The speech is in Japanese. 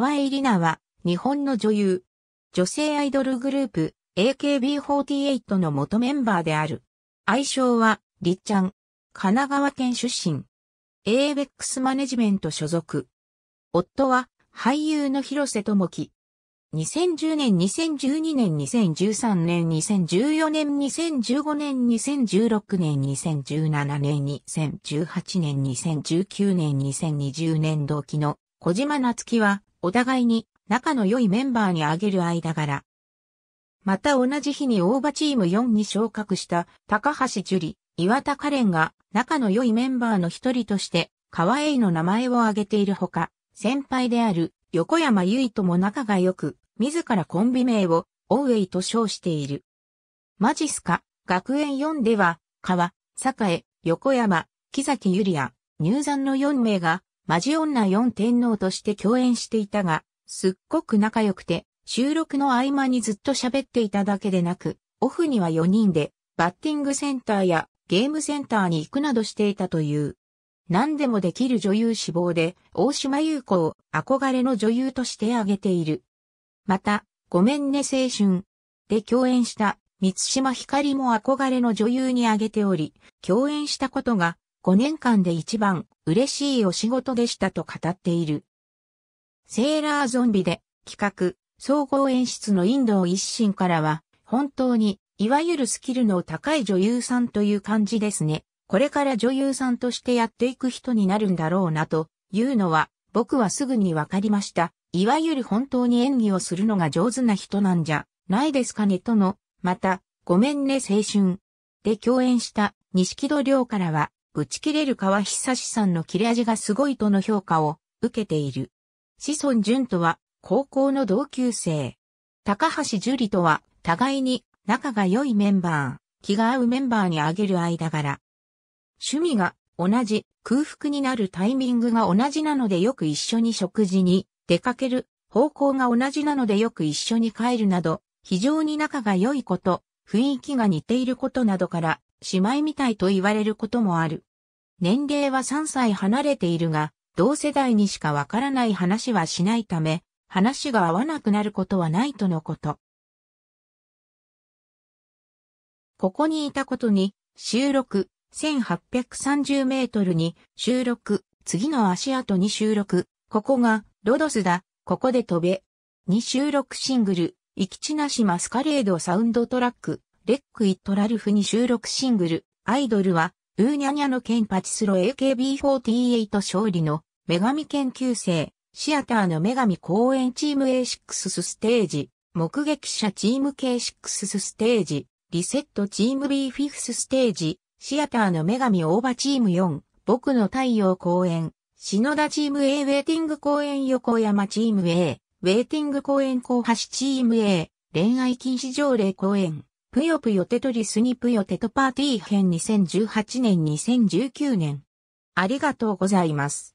河合里奈は、日本の女優。女性アイドルグループ、AKB48 の元メンバーである。愛称は、りっちゃん。神奈川県出身。ABEX マネジメント所属。夫は、俳優の広瀬智樹。2010年、2012年、2013年、2014年、2015年、2016年、2017年、2018年、2019年、2020年同期の小島夏樹はお互いに仲の良いメンバーに挙げる間柄。また同じ日に大場チーム4に昇格した高橋樹里、岩田カレンが仲の良いメンバーの一人として川栄の名前を挙げているほか、先輩である横山由依とも仲が良く、自らコンビ名を大イと称している。マジスカ、学園4では、川、栄、横山、木崎ゆりや、入山の4名がマジ女四天皇として共演していたが、すっごく仲良くて、収録の合間にずっと喋っていただけでなく、オフには4人で、バッティングセンターやゲームセンターに行くなどしていたという。何でもできる女優志望で、大島優子を憧れの女優として挙げている。また、ごめんね青春で共演した、三島ひかりも憧れの女優に挙げており、共演したことが5年間で一番嬉しいお仕事でしたと語っている。セーラーゾンビで企画、総合演出のインドを一心からは、本当に、いわゆるスキルの高い女優さんという感じですね。これから女優さんとしてやっていく人になるんだろうなというのは、僕はすぐにわかりました。いわゆる本当に演技をするのが上手な人なんじゃないですかねとの、また、ごめんね青春。で共演した錦戸亮からは、打ち切れる川久志さんの切れ味がすごいとの評価を受けている。志尊淳とは高校の同級生。高橋樹里とは互いに仲が良いメンバー、気が合うメンバーにあげる間柄。趣味が同じ、空腹になるタイミングが同じなのでよく一緒に食事に出かける、方向が同じなのでよく一緒に帰るなど、非常に仲が良いこと、雰囲気が似ていることなどから、姉妹みたいと言われることもある。年齢は3歳離れているが、同世代にしかわからない話はしないため、話が合わなくなることはないとのこと。ここにいたことに、収録、1830メートルに、収録、次の足跡に収録、ここが、ロドスだ、ここで飛べ、に収録シングル、生き地なしマスカレードサウンドトラック、レック・イット・ラルフに収録シングル、アイドルは、ウーニャニャの剣パチスロ AKB48 勝利の女神研究生、シアターの女神公演チーム A6 ステージ、目撃者チーム K6 ステージ、リセットチーム B5 ステージ、シアターの女神大場チーム4、僕の太陽公演、篠田チーム A ウェイティング公演横山チーム A、ウェイティング公演後橋チーム A、恋愛禁止条例公演。ぷよぷよテトリスにぷよテトパーティー編2018年2019年。ありがとうございます。